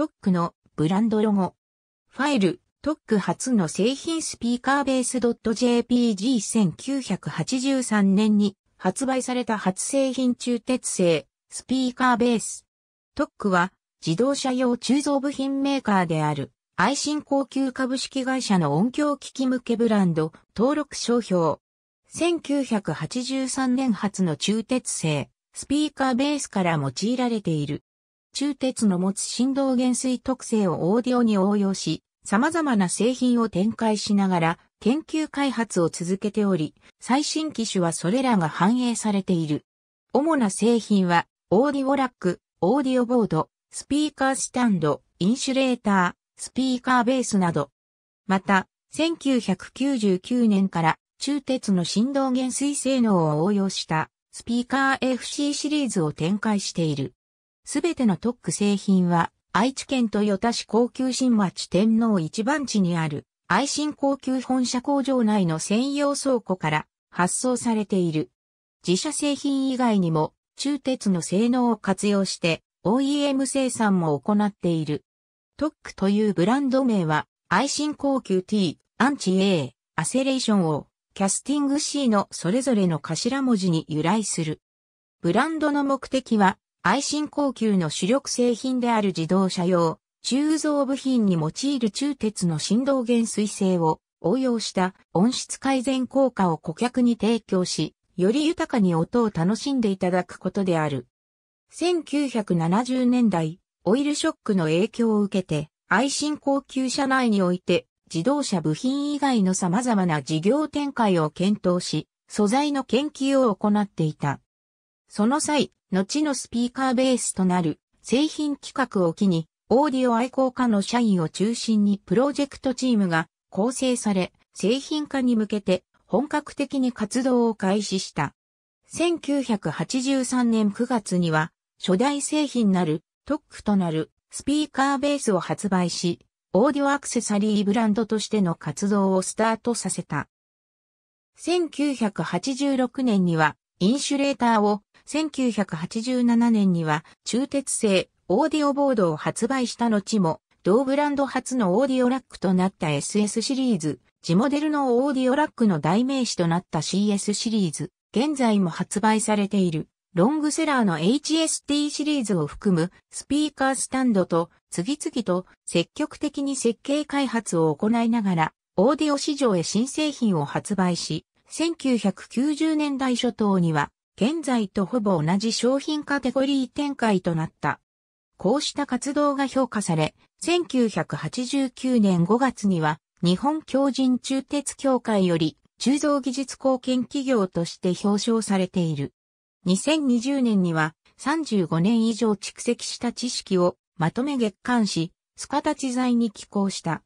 トックのブランドロゴ。ファイル、トック初の製品スピーカーベース .jpg1983 年に発売された初製品中鉄製スピーカーベース。トックは自動車用鋳造部品メーカーである愛信高級株式会社の音響機器向けブランド登録商標。1983年初の中鉄製スピーカーベースから用いられている。中鉄の持つ振動減衰特性をオーディオに応用し、様々な製品を展開しながら研究開発を続けており、最新機種はそれらが反映されている。主な製品は、オーディオラック、オーディオボード、スピーカースタンド、インシュレーター、スピーカーベースなど。また、1999年から中鉄の振動減衰性能を応用したスピーカー FC シリーズを展開している。すべての特区製品は、愛知県豊田市高級新町天皇一番地にある、愛新高級本社工場内の専用倉庫から発送されている。自社製品以外にも、中鉄の性能を活用して、OEM 生産も行っている。特区というブランド名は、愛新高級 T、アンチ A、アセレーション O、キャスティング C のそれぞれの頭文字に由来する。ブランドの目的は、愛心高級の主力製品である自動車用、鋳造部品に用いる鋳鉄の振動減衰性を応用した音質改善効果を顧客に提供し、より豊かに音を楽しんでいただくことである。1970年代、オイルショックの影響を受けて、愛心高級車内において、自動車部品以外の様々な事業展開を検討し、素材の研究を行っていた。その際、後のスピーカーベースとなる製品企画を機に、オーディオ愛好家の社員を中心にプロジェクトチームが構成され、製品化に向けて本格的に活動を開始した。1983年9月には、初代製品なる特区となるスピーカーベースを発売し、オーディオアクセサリーブランドとしての活動をスタートさせた。1986年にはインシュレーターを1987年には中鉄製オーディオボードを発売した後も、同ブランド初のオーディオラックとなった SS シリーズ、地モデルのオーディオラックの代名詞となった CS シリーズ、現在も発売されている、ロングセラーの HST シリーズを含むスピーカースタンドと次々と積極的に設計開発を行いながら、オーディオ市場へ新製品を発売し、1990年代初頭には現在とほぼ同じ商品カテゴリー展開となった。こうした活動が評価され、1989年5月には日本強靭鋳鉄協会より鋳造技術貢献企業として表彰されている。2020年には35年以上蓄積した知識をまとめ月刊し、スカタ知材に寄稿した。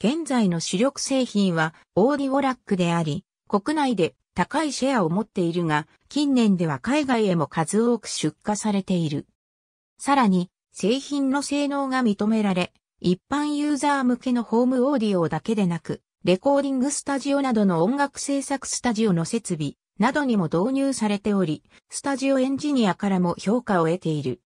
現在の主力製品はオーディオラックであり、国内で高いシェアを持っているが、近年では海外へも数多く出荷されている。さらに、製品の性能が認められ、一般ユーザー向けのホームオーディオだけでなく、レコーディングスタジオなどの音楽制作スタジオの設備などにも導入されており、スタジオエンジニアからも評価を得ている。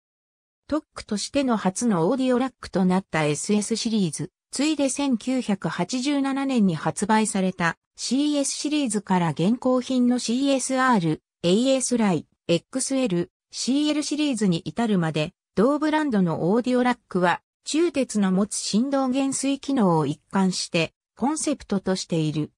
特区としての初のオーディオラックとなった SS シリーズ。ついで1987年に発売された CS シリーズから現行品の CSR、AS ライ、XL、CL シリーズに至るまで、同ブランドのオーディオラックは、中鉄の持つ振動減衰機能を一貫して、コンセプトとしている。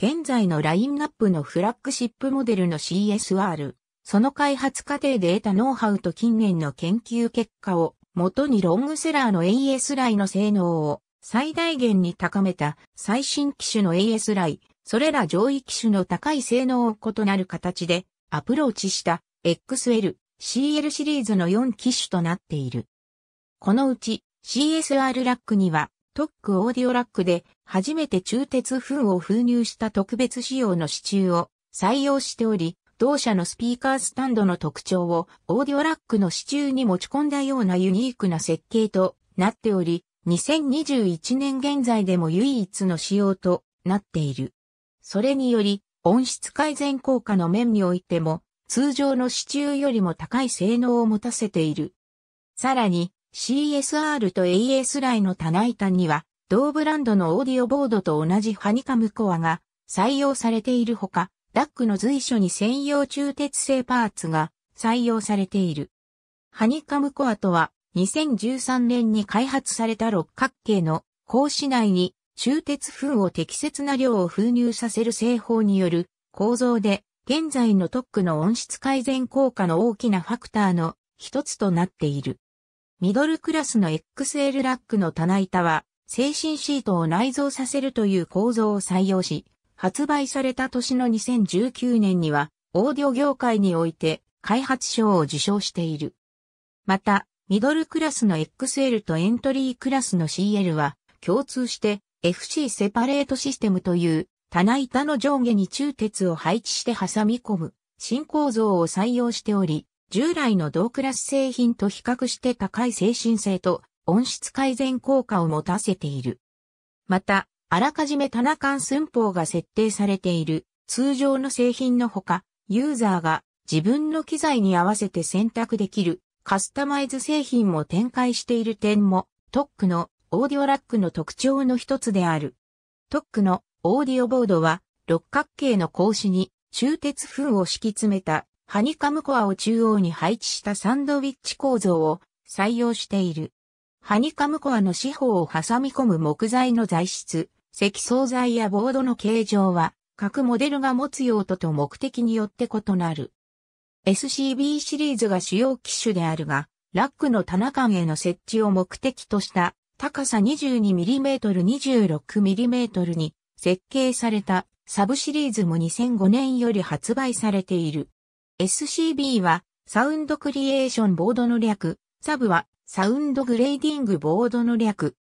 現在のラインナップのフラッグシップモデルの CSR、その開発過程で得たノウハウと近年の研究結果を、元にロングセラーの AS ライの性能を最大限に高めた最新機種の AS ライ、それら上位機種の高い性能を異なる形でアプローチした XL、CL シリーズの4機種となっている。このうち CSR ラックには特区オーディオラックで初めて中鉄粉を封入した特別仕様の支柱を採用しており、同社のスピーカースタンドの特徴をオーディオラックの支柱に持ち込んだようなユニークな設計となっており、2021年現在でも唯一の仕様となっている。それにより、温室改善効果の面においても、通常の支柱よりも高い性能を持たせている。さらに、CSR と AS ライの棚板には、同ブランドのオーディオボードと同じハニカムコアが採用されているほか、ダックの随所に専用中鉄製パーツが採用されている。ハニカムコアとは2013年に開発された六角形の格子内に中鉄粉を適切な量を封入させる製法による構造で現在の特区の温室改善効果の大きなファクターの一つとなっている。ミドルクラスの XL ラックの棚板は精神シートを内蔵させるという構造を採用し、発売された年の2019年にはオーディオ業界において開発賞を受賞している。また、ミドルクラスの XL とエントリークラスの CL は共通して FC セパレートシステムという棚板の上下に中鉄を配置して挟み込む新構造を採用しており、従来の同クラス製品と比較して高い精神性と音質改善効果を持たせている。また、あらかじめ棚間寸法が設定されている通常の製品のほか、ユーザーが自分の機材に合わせて選択できるカスタマイズ製品も展開している点も、特区のオーディオラックの特徴の一つである。特区のオーディオボードは、六角形の格子に、鋳鉄粉を敷き詰めた、ハニカムコアを中央に配置したサンドウィッチ構造を採用している。ハニカムコアの四方を挟み込む木材の材質、積層材やボードの形状は、各モデルが持つ用途と目的によって異なる。SCB シリーズが主要機種であるが、ラックの棚間への設置を目的とした高さ 22mm26mm に設計されたサブシリーズも2005年より発売されている。SCB はサウンドクリエーションボードの略、サブはサウンドグレーディングボードの略。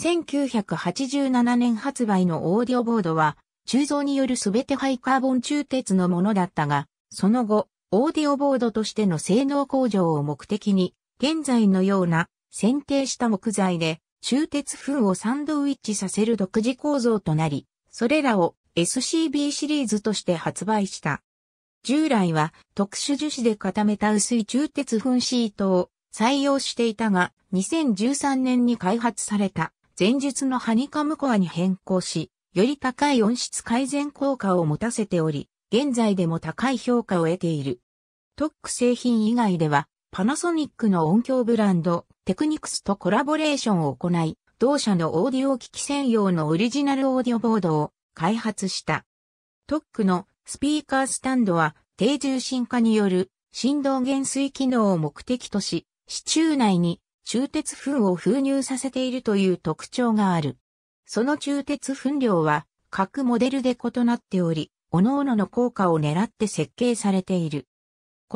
1987年発売のオーディオボードは、鋳造によるすべてハイカーボン鋳鉄のものだったが、その後、オーディオボードとしての性能向上を目的に、現在のような選定した木材で、鋳鉄風をサンドウィッチさせる独自構造となり、それらを SCB シリーズとして発売した。従来は特殊樹脂で固めた薄い鋳鉄粉シートを採用していたが、2013年に開発された前述のハニカムコアに変更し、より高い音質改善効果を持たせており、現在でも高い評価を得ている。特区製品以外では、パナソニックの音響ブランド、テクニクスとコラボレーションを行い、同社のオーディオ機器専用のオリジナルオーディオボードを開発した。特区のスピーカースタンドは低重心化による振動減衰機能を目的とし、支柱内に中鉄粉を封入させているという特徴がある。その中鉄粉量は各モデルで異なっており、各々の効果を狙って設計されている。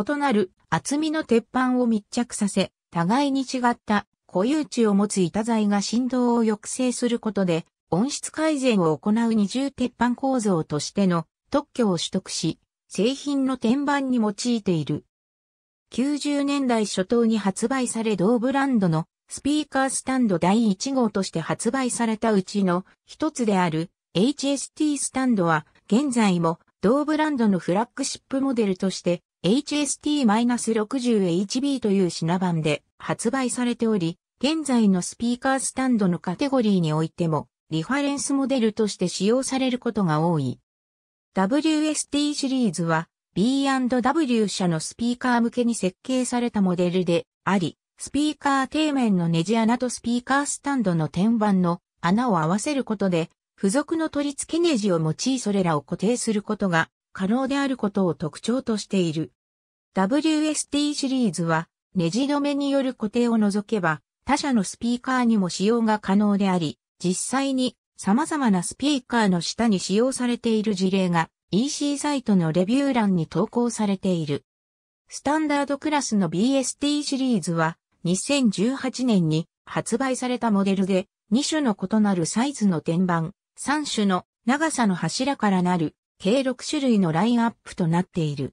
異なる厚みの鉄板を密着させ、互いに違った固有値を持つ板材が振動を抑制することで、音質改善を行う二重鉄板構造としての特許を取得し、製品の天板に用いている。90年代初頭に発売され同ブランドのスピーカースタンド第1号として発売されたうちの一つである HST スタンドは現在も同ブランドのフラッグシップモデルとして HST-60HB という品番で発売されており、現在のスピーカースタンドのカテゴリーにおいても、リファレンスモデルとして使用されることが多い。WST シリーズは B&W 社のスピーカー向けに設計されたモデルであり、スピーカー底面のネジ穴とスピーカースタンドの天板の穴を合わせることで、付属の取り付けネジを用いそれらを固定することが可能であることを特徴としている。WST シリーズは、ネジ止めによる固定を除けば、他社のスピーカーにも使用が可能であり、実際に様々なスピーカーの下に使用されている事例が EC サイトのレビュー欄に投稿されている。スタンダードクラスの BST シリーズは2018年に発売されたモデルで2種の異なるサイズの天板、3種の長さの柱からなる計6種類のラインアップとなっている。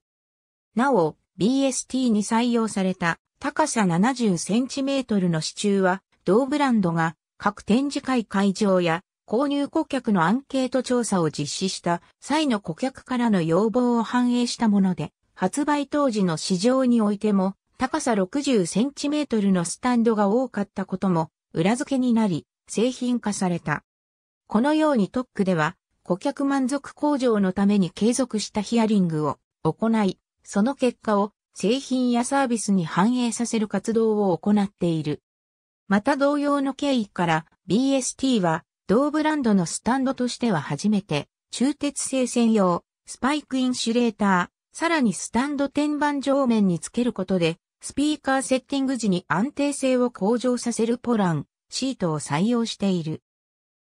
なお、BST に採用された高さ70センチメートルの支柱は、同ブランドが各展示会会場や購入顧客のアンケート調査を実施した際の顧客からの要望を反映したもので、発売当時の市場においても高さ60センチメートルのスタンドが多かったことも裏付けになり製品化された。このように特区では顧客満足向上のために継続したヒアリングを行い、その結果を製品やサービスに反映させる活動を行っている。また同様の経緯から BST は同ブランドのスタンドとしては初めて中鉄製専用スパイクインシュレーター、さらにスタンド天板上面につけることでスピーカーセッティング時に安定性を向上させるポランシートを採用している。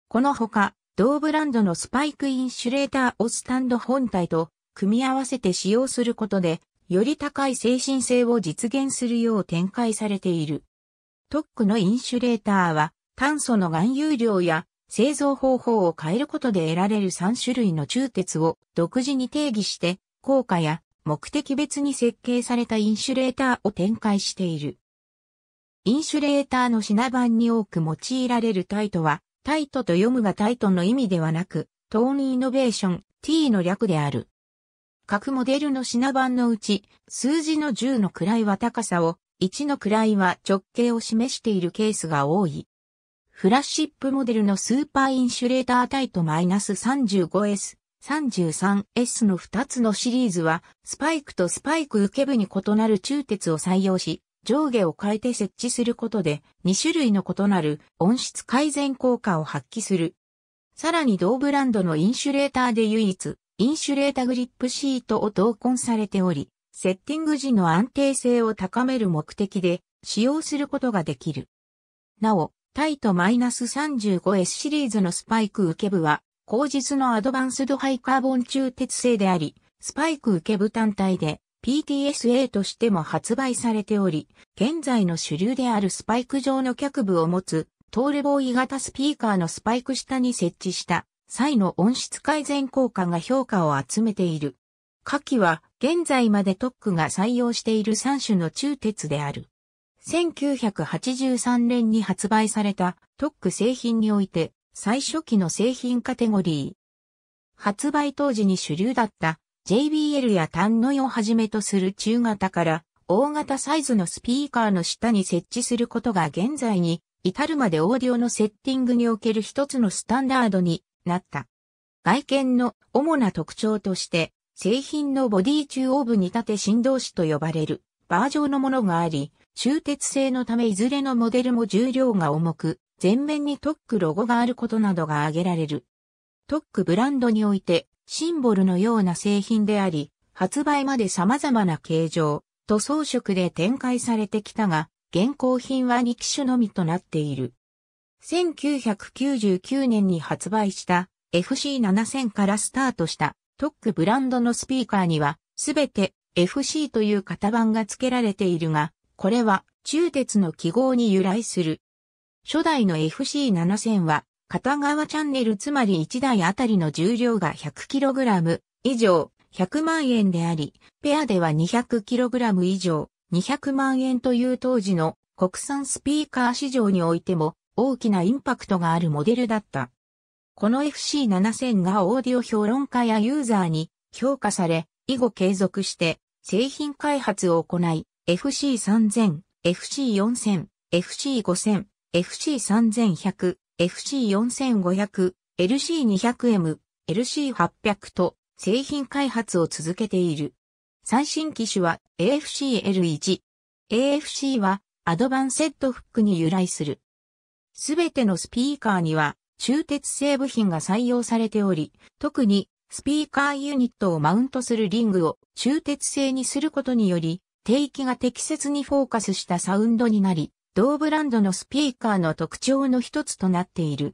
このほか同ブランドのスパイクインシュレーターをスタンド本体と組み合わせて使用することで、より高い精神性を実現するよう展開されている。特区のインシュレーターは、炭素の含有量や製造方法を変えることで得られる3種類の中鉄を独自に定義して、効果や目的別に設計されたインシュレーターを展開している。インシュレーターの品番に多く用いられるタイトは、タイトと読むがタイトの意味ではなく、トーンイノベーション T の略である。各モデルの品番のうち、数字の10の位は高さを、1の位は直径を示しているケースが多い。フラッシップモデルのスーパーインシュレータータイト -35S、33S の2つのシリーズは、スパイクとスパイク受け部に異なる中鉄を採用し、上下を変えて設置することで2種類の異なる音質改善効果を発揮する。さらに同ブランドのインシュレーターで唯一、インシュレータグリップシートを同梱されており、セッティング時の安定性を高める目的で使用することができる。なお、タイト -35S シリーズのスパイク受け部は、後日のアドバンスドハイカーボン中鉄製であり、スパイク受け部単体で PTSA としても発売されており、現在の主流であるスパイク状の脚部を持つ、トールボーイ型スピーカーのスパイク下に設置した際の音質改善効果が評価を集めている。下記は現在までトックが採用している3種の中鉄である。1983年に発売された特区製品において最初期の製品カテゴリー。発売当時に主流だった JBL やタンノイをはじめとする中型から大型サイズのスピーカーの下に設置することが現在に至るまでオーディオのセッティングにおける一つのスタンダードになった。外見の主な特徴として製品のボディ中央部に立て振動子と呼ばれるバージョンのものがあり、中鉄製のためいずれのモデルも重量が重く、前面にトックロゴがあることなどが挙げられる。トックブランドにおいてシンボルのような製品であり、発売まで様々な形状と装飾で展開されてきたが、現行品は2機種のみとなっている。1999年に発売した FC7000 からスタートしたトックブランドのスピーカーには、すべて FC という型番が付けられているが、これは中鉄の記号に由来する。初代の FC7000 は片側チャンネルつまり1台あたりの重量が 100kg 以上100万円であり、ペアでは 200kg 以上200万円という当時の国産スピーカー市場においても大きなインパクトがあるモデルだった。この FC7000 がオーディオ評論家やユーザーに評価され、以後継続して製品開発を行い、FC3000、FC4000、FC5000、FC3100、FC4500、LC200M、LC800 と製品開発を続けている。最新機種は AFCL1。AFC はアドバンセットフックに由来する。すべてのスピーカーには中鉄製部品が採用されており、特にスピーカーユニットをマウントするリングを中鉄製にすることにより、低域が適切にフォーカスしたサウンドになり、同ブランドのスピーカーの特徴の一つとなっている。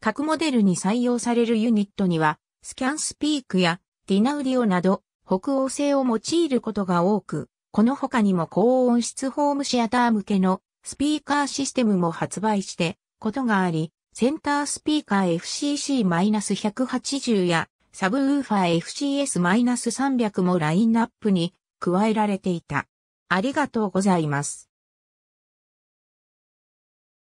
各モデルに採用されるユニットには、スキャンスピークやディナウディオなど北欧製を用いることが多く、この他にも高音質ホームシアター向けのスピーカーシステムも発売してことがあり、センタースピーカー FCC-180 やサブウーファー FCS-300 もラインナップに加えられていた。ありがとうございます。